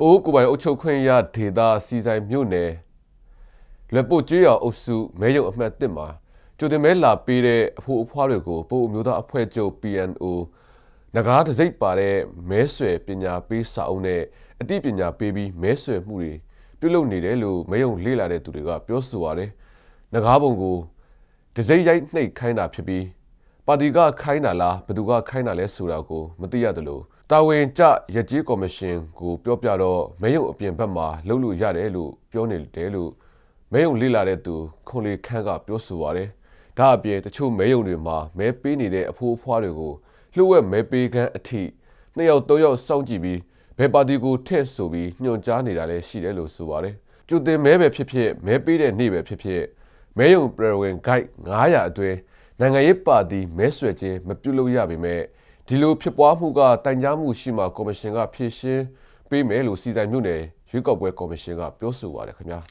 ပိုးကိုပိုင်အုပ်ချုပ်ခွင့်ရဒေသစီဆိုင်မြို့နယ်လက်ပိုကျွေးရော်အုပ်စုမဲရုံအမှတ်1မှာကျိုတင်မဲလာပေးတဲ့အဖိုးအဖွားတွေကိုပိုးအမျိုးသားအဖွဲ့ချုပ် PNO ငကားတစိမ့်ပါတဲ့မဲဆွယ်ပညာပေးစာအုပ်နဲ့အသိပညာပေးပြီးမဲဆွယ်မှုတွေပြုလုပ်နေတယ်လို့မဲရုံလေ့လာတဲ့သူတွေကပြောဆိုပါတယ်။ငကားပုံကိုတစိမ့်ရိုက်နှိပ်ခိုင်းတာဖြစ်ပြီးပါတီကခိုင်းတာလားဘသူကခိုင်းတာလဲဆိုတာကိုမသိရတယ်လို့တာဝန်ကျရကြီးကော်မရှင်ကိုပြောပြတော့မဲယုံအပြင်ဘက်မှာလှုပ်လို့ရတယ်လို့ပြောနေတယ်လို့မဲယုံလေ့လာတဲ့သူခွန်လီခန့်ကပြောဆိုပါတယ်။ဒါအပြင်တချို့မဲယုံတွေမှာမဲပေးနေတဲ့အဖိုးအဖွားတွေကိုလှုပ်ဝက်မဲပေးခန်းအထိနှစ်ယောက်သုံးယောက်စောင့်ကြည့်ပြီးဘယ်ပါတီကိုထည့်ဆိုပြီးညွှန်ကြားနေတာလည်းရှိတယ်လို့ဆိုပါတယ်။ကျူတင်မဲပဲဖြစ်ဖြစ်မဲပေးတဲ့နေ့ပဲဖြစ်ဖြစ်မဲယုံပရဝင်ဂိုက်900အတွင်းနိုင်ငံရေးပါတီမဲဆွယ်ခြင်းမပြုလုပ်ရပေမဲ့ဒီလိုဖြစ်ပွားမှုကတိုင်ကြားမှုရှိမှကော်မရှင်ကဖြေရှင်းပေးမယ်လို့စီစဉ်မြို့နယ်ရွေးကောက်ပွဲကော်မရှင်ကပြောဆိုပါတယ်ခင်ဗျာ။